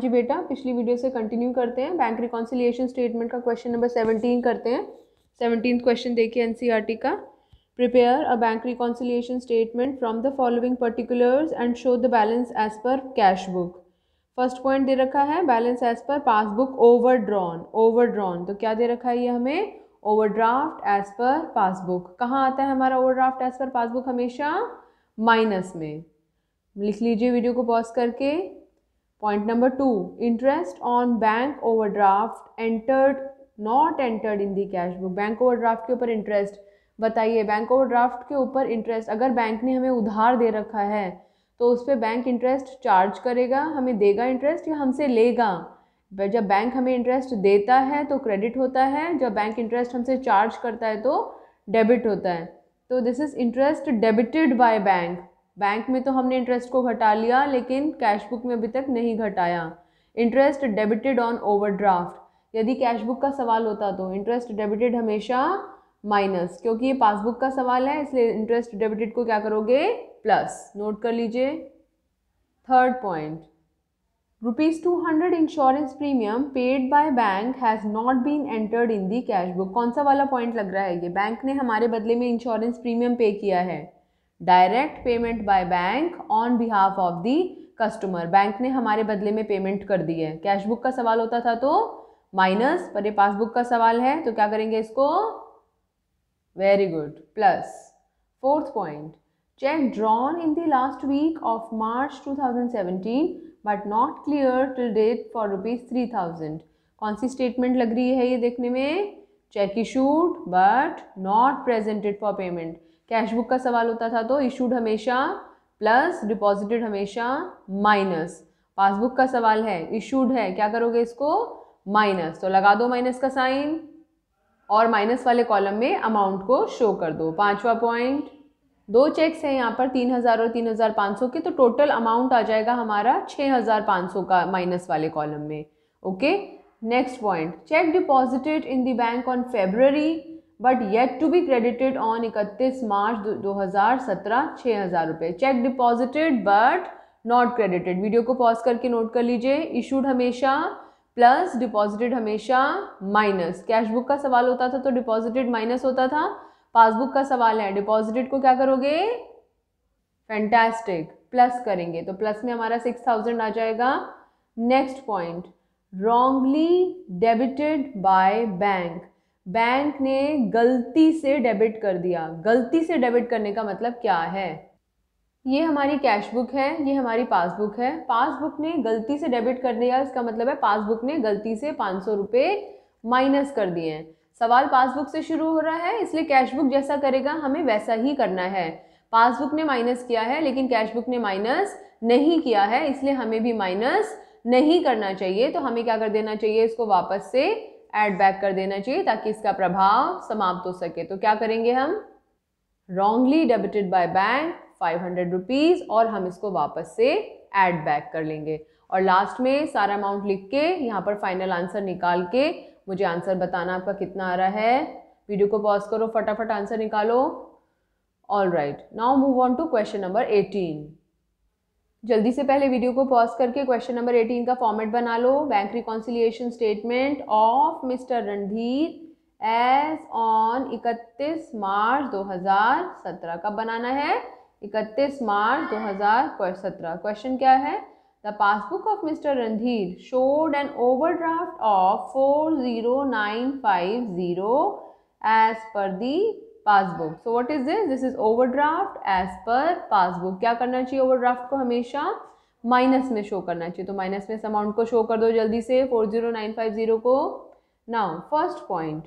जी बेटा पिछली वीडियो से कंटिन्यू करते हैं बैंक रिकॉन्सिलियेशन स्टेटमेंट का क्वेश्चन नंबर सेवनटीन करते हैं सेवनटीन क्वेश्चन देखिए एनसीईआरटी e का prepare a bank reconciliation statement from the following particulars and show the balance as पर कैश बुक फर्स्ट पॉइंट दे रखा है balance as per passbook overdrawn overdrawn तो क्या दे रखा है ये हमें overdraft as per passbook कहाँ आता है हमारा overdraft as per passbook हमेशा माइनस में लिख लीजिए वीडियो को पॉज करके number two interest on bank overdraft entered not entered in the cash book bank overdraft के ऊपर इंटरेस्ट बताइए बैंक ओवरड्राफ्ट के ऊपर इंटरेस्ट अगर बैंक ने हमें उधार दे रखा है तो उस पर बैंक इंटरेस्ट चार्ज करेगा हमें देगा इंटरेस्ट या हमसे लेगा जब बैंक हमें इंटरेस्ट देता है तो क्रेडिट होता है जब बैंक इंटरेस्ट हमसे चार्ज करता है तो डेबिट होता है तो this is interest debited by bank bank में तो हमने इंटरेस्ट को घटा लिया लेकिन कैशबुक में अभी तक नहीं घटाया इंटरेस्ट डेबिटेड ऑन ओवरड्राफ्ट यदि कैशबुक का सवाल होता तो इंटरेस्ट डेबिटेड हमेशा माइनस क्योंकि ये पासबुक का सवाल है इसलिए इंटरेस्ट डेबिटेड को क्या करोगे प्लस नोट कर लीजिए third point rupees two hundred insurance premium paid by bank has not been entered in the cash book कौन सा वाला पॉइंट लग रहा है ये बैंक ने हमारे बदले में इंश्योरेंस प्रीमियम पे किया है direct payment by bank on behalf of the customer bank ने हमारे बदले में पेमेंट कर दी है कैश बुक का सवाल होता था तो माइनस पर ये पासबुक का सवाल है तो क्या करेंगे इसको very good plus fourth point cheque drawn in the last week of March 2017 but not clear till date for rupees three thousand कौन सी स्टेटमेंट लग रही है ये देखने में cheque issued but not presented for payment cash book का सवाल होता था तो इशूड हमेशा प्लस डिपॉजिटेड हमेशा माइनस पासबुक का सवाल है इशूड है क्या करोगे इसको माइनस तो लगा दो माइनस का साइन और माइनस वाले कॉलम में अमाउंट को शो कर दो पांचवा पॉइंट दो चेक्स हैं यहाँ पर तीन हज़ार और तीन हज़ार पाँच सौ के तो टोटल अमाउंट आ जाएगा हमारा छः हज़ार पाँच सौ का माइनस वाले कॉलम में okay next point cheque deposited in the bank on February but yet to be credited on इकतीस मार्च 2017 छः हज़ार रुपये cheque deposited but not credited video को पॉज करके नोट कर लीजिए इशूड हमेशा प्लस डिपॉजिटेड हमेशा माइनस कैश बुक का सवाल होता था तो डिपॉजिटेड माइनस होता था पासबुक का सवाल है डिपॉजिटेड को क्या करोगे फैंटास्टिक प्लस करेंगे तो प्लस में हमारा सिक्स थाउजेंड आ जाएगा next point wrongly debited by bank bank ने गलती से डेबिट कर दिया गलती से डेबिट करने का मतलब क्या है ये हमारी कैश बुक है ये हमारी पासबुक है पासबुक ने गलती से डेबिट कर दिया इसका मतलब है पासबुक ने गलती से पाँच सौ रुपये माइनस कर दिए हैं सवाल पासबुक से शुरू हो रहा है इसलिए कैश बुक जैसा करेगा हमें वैसा ही करना है पासबुक ने माइनस किया है लेकिन कैश बुक ने माइनस नहीं किया है इसलिए हमें भी माइनस नहीं करना चाहिए तो हमें क्या कर देना चाहिए इसको वापस से ऐड बैक कर देना चाहिए ताकि इसका प्रभाव समाप्त हो सके तो क्या करेंगे हम wrongly debited by bank five hundred rupees और हम इसको वापस से ऐड बैक कर लेंगे और लास्ट में सारा अमाउंट लिख के यहाँ पर फाइनल आंसर निकाल के मुझे आंसर बताना आपका कितना आ रहा है वीडियो को पॉज करो फटाफट आंसर निकालो all right now move on to question number eighteen जल्दी से पहले वीडियो को पॉज करके क्वेश्चन नंबर एटीन का फॉर्मेट बना लो bank reconciliation statement of mister Randhir as on इकतीस मार्च 2017 कब बनाना है इकतीस मार्च 2017 क्वेश्चन क्या है the passbook of mister Randhir showed an overdraft of four zero nine five zero as per the passbook so what is this this is overdraft as per passbook क्या करना चाहिए overdraft को हमेशा माइनस में show करना चाहिए तो माइनस में इस अमाउंट को शो कर दो जल्दी से four zero nine five zero को now first point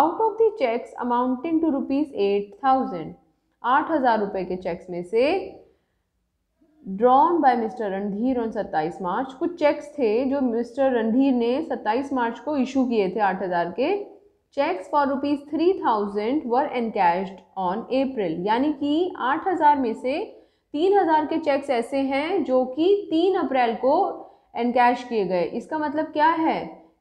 out of the cheques amounting to rupees eight thousand आठ हज़ार रुपये के चेक्स में से drawn by mister Randhir on सत्ताईस मार्च कुछ चेक्स थे जो मिस्टर रणधीर ने सत्ताईस मार्च को इशू किए थे आठ हज़ार के cheques for rupees three thousand were encash on April यानी कि आठ हज़ार में से तीन हज़ार के चेक्स ऐसे हैं जो कि तीन अप्रैल को एनकैश किए गए इसका मतलब क्या है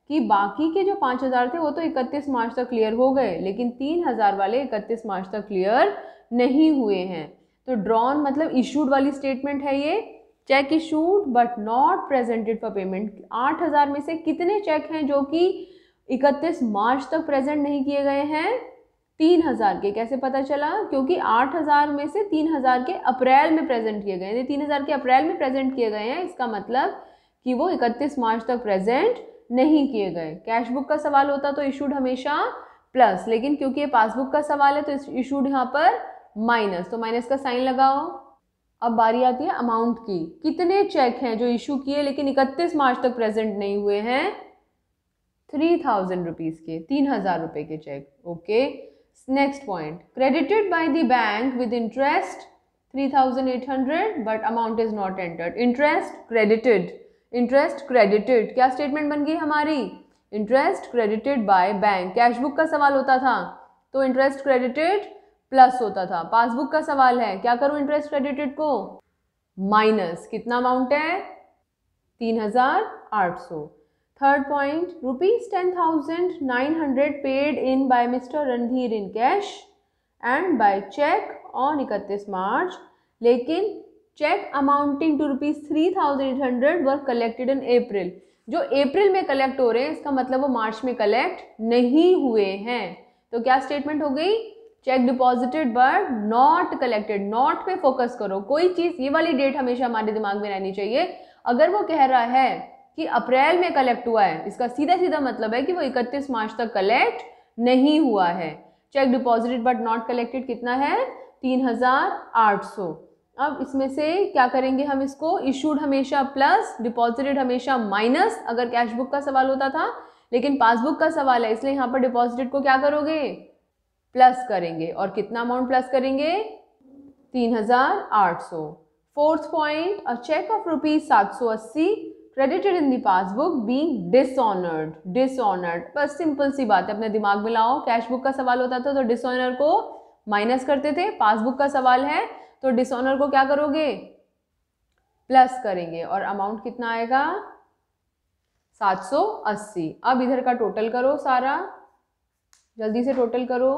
कि बाकी के जो पाँच हज़ार थे वो तो इकतीस मार्च तक क्लियर हो गए लेकिन तीन हज़ार वाले इकतीस मार्च तक क्लियर नहीं हुए हैं तो ड्रॉन मतलब इशूड वाली स्टेटमेंट है ये cheque issued but not presented for payment आठ हज़ार में से कितने चेक हैं जो कि इकतीस मार्च तक प्रेजेंट नहीं किए गए हैं तीन हज़ार के कैसे पता चला क्योंकि आठ हज़ार में से तीन हज़ार के अप्रैल में प्रेजेंट किए गए हैं तीन हज़ार के अप्रैल में प्रेजेंट किए गए हैं इसका मतलब कि वो इकतीस मार्च तक प्रेजेंट नहीं किए गए कैश बुक का सवाल होता तो इशूड हमेशा प्लस लेकिन क्योंकि ये पासबुक का सवाल है तो इशूड यहाँ पर माइनस तो माइनस का साइन लगाओ अब बारी आती है अमाउंट की कितने चेक हैं जो इशू किए लेकिन इकतीस मार्च तक प्रेजेंट नहीं हुए हैं थ्री थाउजेंड रुपीज़ के तीन हज़ार रुपये के cheque okay next point credited by the bank with interest three thousand eight hundred but amount is not entered interest credited interest credited क्या स्टेटमेंट बन गई हमारी interest credited by bank cash book का सवाल होता था तो इंटरेस्ट क्रेडिटेड प्लस होता था पासबुक का सवाल है क्या करूँ इंटरेस्ट क्रेडिटेड को माइनस कितना अमाउंट है तीन हज़ार आठ सौ third point ten thousand nine hundred paid in by mister Randhir in cash and by cheque on इकतीस मार्च लेकिन cheque amounting to rupees three thousand eight hundred were collected in April जो अप्रैल में कलेक्ट हो रहे हैं इसका मतलब वो मार्च में कलेक्ट नहीं हुए हैं तो क्या स्टेटमेंट हो गई cheque deposited but not collected not पे फोकस करो कोई चीज़ ये वाली डेट हमेशा हमारे दिमाग में रहनी चाहिए अगर वो कह रहा है कि अप्रैल में कलेक्ट हुआ है इसका सीधा सीधा मतलब है कि वो 31 मार्च तक कलेक्ट नहीं हुआ है cheque deposited but not collected कितना है 3,800 अब इसमें से क्या करेंगे हम इसको इशूड हमेशा प्लस डिपॉजिटेड हमेशा माइनस अगर कैश बुक का सवाल होता था लेकिन पासबुक का सवाल है इसलिए यहाँ पर डिपॉजिटेड को क्या करोगे प्लस करेंगे और कितना अमाउंट प्लस करेंगे तीन हजार आठ सौ fourth point a cheque of rupees सात सौ अस्सी credited in the passbook being dishonoured dishonoured बस सिंपल सी बात है अपने दिमाग में लाओ कैश बुक का सवाल होता था तो डिसऑनर को माइनस करते थे पासबुक का सवाल है तो डिसऑनर को क्या करोगे प्लस करेंगे और अमाउंट कितना आएगा 780 अब इधर का टोटल करो सारा जल्दी से टोटल करो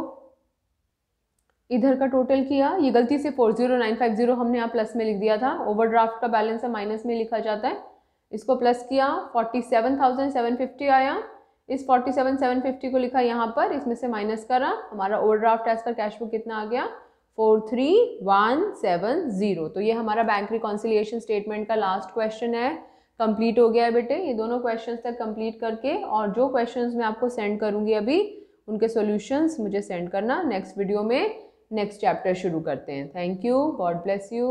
इधर का टोटल किया ये गलती से 40950 हमने यहाँ प्लस में लिख दिया था ओवरड्राफ्ट का बैलेंस है माइनस में लिखा जाता है इसको प्लस किया forty seven thousand seven fifty आया इस फोर्टी सेवन सेवन फिफ्टी को लिखा यहाँ पर इसमें से माइनस करा हमारा ओवर ड्राफ्ट एज पर कैश बुक कितना आ गया four three one seven zero तो ये हमारा बैंक रिकॉन्सिलियेशन स्टेटमेंट का लास्ट क्वेश्चन है कंप्लीट हो गया है बेटे ये दोनों क्वेश्चंस तक कंप्लीट करके और जो क्वेश्चंस मैं आपको सेंड करूँगी अभी उनके सॉल्यूशंस मुझे सेंड करना नेक्स्ट वीडियो में नेक्स्ट चैप्टर शुरू करते हैं thank you God bless you